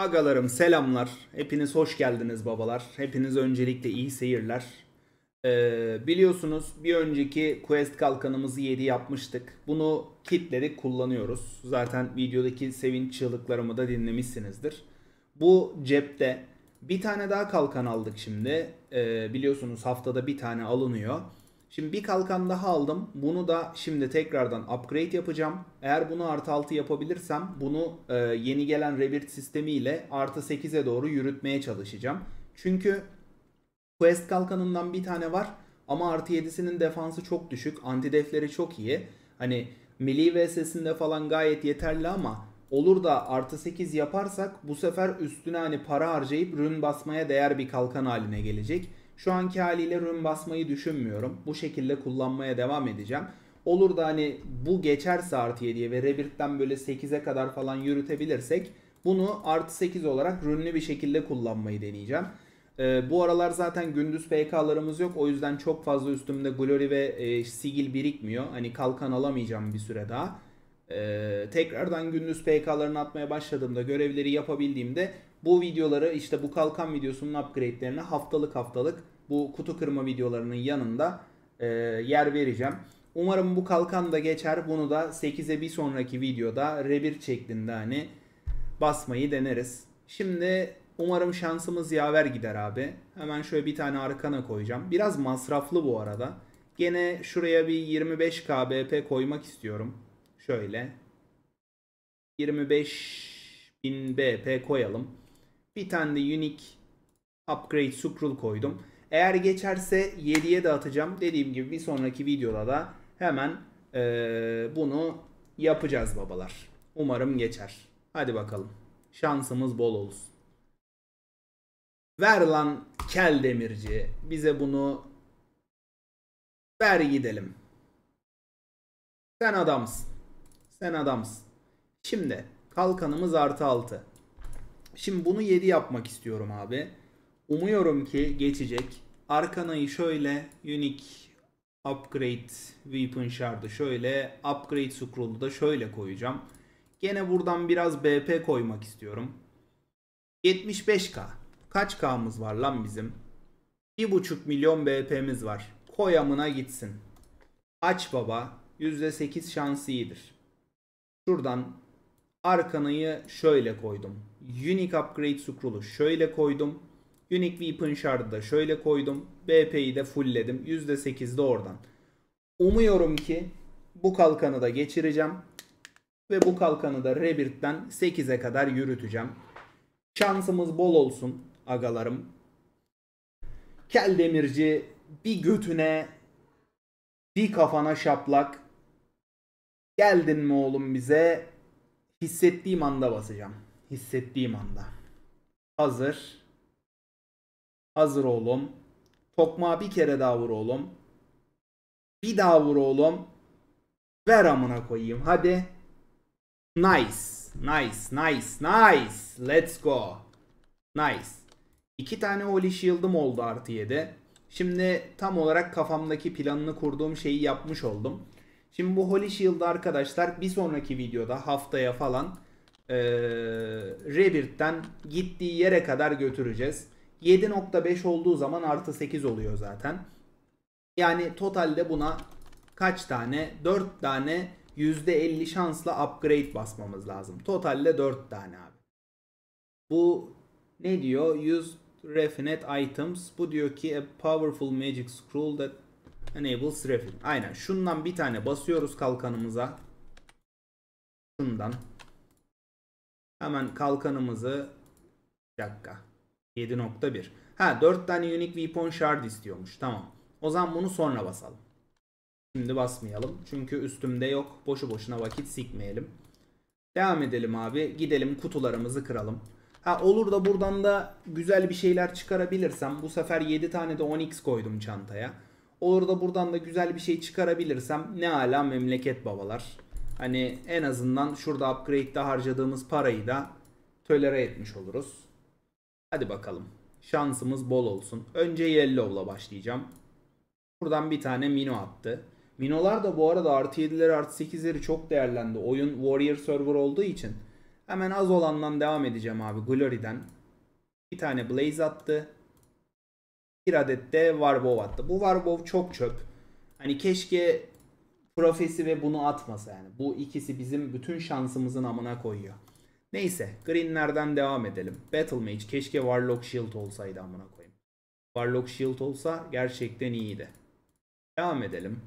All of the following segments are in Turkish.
Agalarım selamlar. Hepiniz hoş geldiniz babalar. Hepiniz öncelikle iyi seyirler. Ee, biliyorsunuz bir önceki quest kalkanımızı 7 yapmıştık. Bunu kitledik kullanıyoruz. Zaten videodaki sevinç çığlıklarımı da dinlemişsinizdir. Bu cepte bir tane daha kalkan aldık şimdi. Ee, biliyorsunuz haftada bir tane alınıyor. Şimdi bir kalkan daha aldım. Bunu da şimdi tekrardan upgrade yapacağım. Eğer bunu artı 6 yapabilirsem bunu e, yeni gelen revirt sistemiyle artı 8'e doğru yürütmeye çalışacağım. Çünkü quest kalkanından bir tane var ama artı 7'sinin defansı çok düşük. Antidefleri çok iyi. Hani melee vs'sinde falan gayet yeterli ama olur da artı 8 yaparsak bu sefer üstüne hani para harcayıp rün basmaya değer bir kalkan haline gelecek. Şu anki haliyle rün basmayı düşünmüyorum. Bu şekilde kullanmaya devam edeceğim. Olur da hani bu geçerse artı 7'ye ve Rebirth'den böyle 8'e kadar falan yürütebilirsek bunu artı 8 olarak rünlü bir şekilde kullanmayı deneyeceğim. Ee, bu aralar zaten gündüz PK'larımız yok. O yüzden çok fazla üstümde Glory ve e, Sigil birikmiyor. Hani kalkan alamayacağım bir süre daha. Ee, tekrardan gündüz PK'larını atmaya başladığımda görevleri yapabildiğimde bu videoları işte bu kalkan videosunun upgrade'lerini haftalık haftalık bu kutu kırma videolarının yanında e, yer vereceğim. Umarım bu kalkan da geçer. Bunu da 8'e bir sonraki videoda rebir şeklinde hani basmayı deneriz. Şimdi umarım şansımız yaver gider abi. Hemen şöyle bir tane arkana koyacağım. Biraz masraflı bu arada. Gene şuraya bir 25 KBP koymak istiyorum. Şöyle. 25 bin BP koyalım. Bir tane de unique upgrade sukrul koydum. Eğer geçerse 7'ye dağıtacağım. Dediğim gibi bir sonraki videoda da hemen e, bunu yapacağız babalar. Umarım geçer. Hadi bakalım. Şansımız bol olsun. Ver lan kel demirci. Bize bunu ver gidelim. Sen adamsın. Sen adamsın. Şimdi kalkanımız artı 6. Şimdi bunu 7 yapmak istiyorum abi. Umuyorum ki geçecek. Arkana'yı şöyle unique upgrade weapon shard'ı şöyle upgrade scroll'u da şöyle koyacağım. Gene buradan biraz BP koymak istiyorum. 75k. Kaç K'mız var lan bizim? 1.5 milyon BP'miz var. Koyamına gitsin. Aç baba. %8 şans iyidir. Şuradan Arkana'yı şöyle koydum. Unique Upgrade Scroll'u şöyle koydum. Unique Weapon Shard'ı da şöyle koydum. BP'yi de fullledim. %8'de oradan. Umuyorum ki bu kalkanı da geçireceğim. Ve bu kalkanı da Rebirth'den 8'e kadar yürüteceğim. Şansımız bol olsun agalarım. Kel demirci bir götüne bir kafana şaplak. Geldin mi oğlum bize? Hissettiğim anda basacağım. Hissettiğim anda. Hazır. Hazır oğlum. Tokmağa bir kere daha vur oğlum. Bir daha vur oğlum. Ver amına koyayım hadi. Nice. Nice. Nice. Nice. Let's go. Nice. İki tane holy shield'ım oldu artı 7. Şimdi tam olarak kafamdaki planını kurduğum şeyi yapmış oldum. Şimdi bu holy shield'ı arkadaşlar bir sonraki videoda haftaya falan ee, Rebirth'ten gittiği yere kadar götüreceğiz. 7.5 olduğu zaman artı 8 oluyor zaten. Yani totalde buna kaç tane? 4 tane %50 şansla upgrade basmamız lazım. Totalde 4 tane abi. Bu ne diyor? Use refined items. Bu diyor ki a powerful magic scroll that enables refin. Aynen şundan bir tane basıyoruz kalkanımıza. Şundan. Hemen kalkanımızı bir dakika. 7.1. Ha 4 tane unique weapon shard istiyormuş. Tamam. O zaman bunu sonra basalım. Şimdi basmayalım. Çünkü üstümde yok. Boşu boşuna vakit sikmeyelim. Devam edelim abi. Gidelim kutularımızı kıralım. Ha olur da buradan da güzel bir şeyler çıkarabilirsem. Bu sefer 7 tane de 10x koydum çantaya. Olur da buradan da güzel bir şey çıkarabilirsem. Ne ala memleket babalar. Hani en azından şurada upgrade'de harcadığımız parayı da tölere etmiş oluruz. Hadi bakalım. Şansımız bol olsun. Önce Yellow'la başlayacağım. Buradan bir tane Mino attı. Minolar da bu arada artı 7'leri artı 8'leri çok değerlendi. Oyun Warrior Server olduğu için. Hemen az olandan devam edeceğim abi. Glory'den. Bir tane Blaze attı. Bir adet de Warbow attı. Bu Warbow çok çöp. Hani keşke Profesi ve bunu atmasa yani. Bu ikisi bizim bütün şansımızın amına koyuyor. Neyse greenlerden devam edelim. Battle Mage keşke Warlock Shield olsaydı amına koyayım. Warlock Shield olsa gerçekten iyiydi. Devam edelim.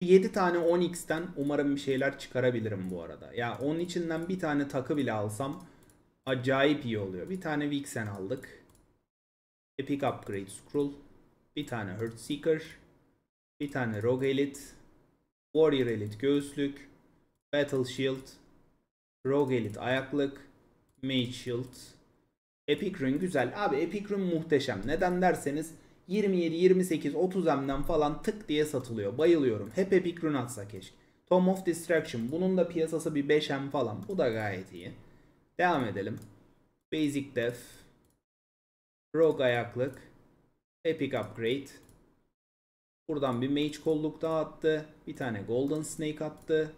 7 tane 10x'ten umarım bir şeyler çıkarabilirim bu arada. Ya onun içinden bir tane takı bile alsam acayip iyi oluyor. Bir tane Vixen aldık. Epic Upgrade Scroll. Bir tane Hurt Seeker. Bir tane Rogue Elite. Warrior Elite Göğüslük. Battle Shield. Rogue Elite ayaklık. Mage Shield. Epic Rune güzel. Abi Epic Rune muhteşem. Neden derseniz 27, 28, 30 M'den falan tık diye satılıyor. Bayılıyorum. Hep Epic Rune atsa keşke. Tom of Distraction. Bunun da piyasası bir 5 M falan. Bu da gayet iyi. Devam edelim. Basic Def. Rogue ayaklık. Epic Upgrade. Buradan bir Mage kolluk daha attı. Bir tane Golden Snake attı.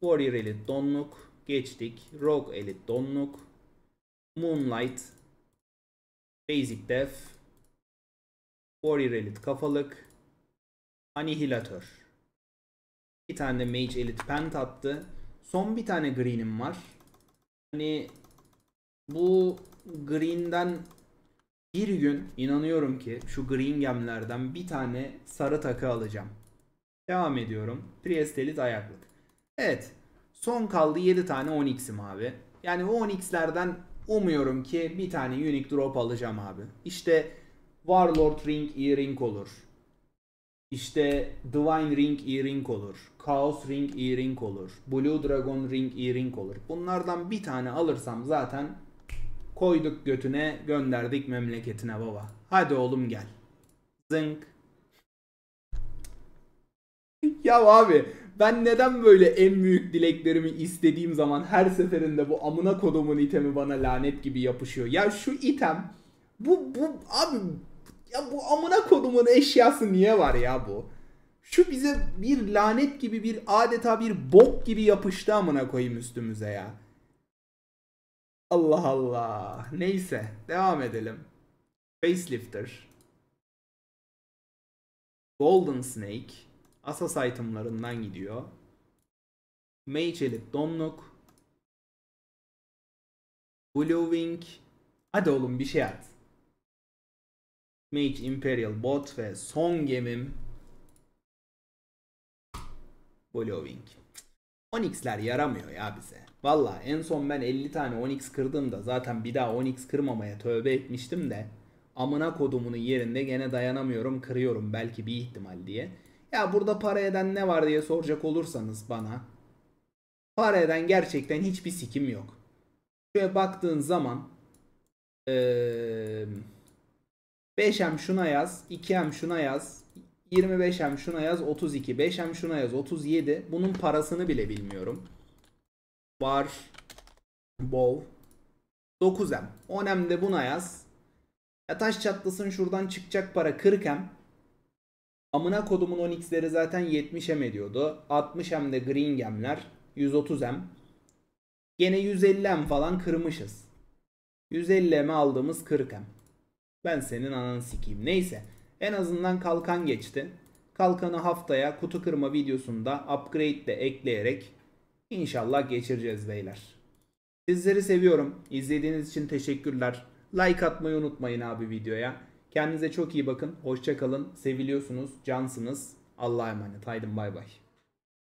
Warrior Elite donluk geçtik. Rogue elit Donluk. Moonlight. Basic Def. Warrior elit Kafalık. Annihilator. Bir tane de Mage elit Pent attı. Son bir tane green'im var. Hani bu green'den bir gün inanıyorum ki şu green gemlerden bir tane sarı takı alacağım. Devam ediyorum. Priest Priestelit ayaklık. Evet. Son kaldı 7 tane 10x'im abi. Yani o 10x'lerden umuyorum ki bir tane unique drop alacağım abi. İşte Warlord Ring Earring olur. İşte Divine Ring Earring olur. Chaos Ring Earring olur. Blue Dragon Ring Earring olur. Bunlardan bir tane alırsam zaten koyduk götüne gönderdik memleketine baba. Hadi oğlum gel. Zınk. ya abi ben neden böyle en büyük dileklerimi istediğim zaman her seferinde bu amına kodumun itemi bana lanet gibi yapışıyor. Ya şu item bu bu abi ya bu amına kodumun eşyası niye var ya bu? Şu bize bir lanet gibi bir adeta bir bok gibi yapıştı amına koyayım üstümüze ya. Allah Allah. Neyse devam edelim. Facelifter. Golden Snake. Asas itemlarından gidiyor. Mage Elite Donluk. Blue Wing. Hadi oğlum bir şey at. Mage Imperial Bot ve son gemim Blue Wing. Onyx'ler yaramıyor ya bize. Valla en son ben 50 tane Onyx kırdığımda zaten bir daha Onyx kırmamaya tövbe etmiştim de amına kodumunun yerinde gene dayanamıyorum kırıyorum belki bir ihtimal diye. Ya burada para eden ne var diye soracak olursanız bana. Para eden gerçekten hiçbir sikim yok. Şöyle baktığın zaman ee, 5M şuna yaz, 2M şuna yaz, 25M şuna yaz, 32, 5M şuna yaz, 37. Bunun parasını bile bilmiyorum. Var, bov, 9M, 10M de buna yaz. Ya taş çatlasın şuradan çıkacak para 40M. Amına kodumun 10x'leri zaten 70M ediyordu. 60M de Green gemler, 130M. Gene 150M falan kırmışız. 150M aldığımız 40M. Ben senin ananı sikeyim. Neyse. En azından kalkan geçti. Kalkanı haftaya kutu kırma videosunda upgrade de ekleyerek inşallah geçireceğiz beyler. Sizleri seviyorum. İzlediğiniz için teşekkürler. Like atmayı unutmayın abi videoya. Kendinize çok iyi bakın. Hoşça kalın. Seviliyorsunuz. Cansınız. Allah'a emanet. Haydi bay bay.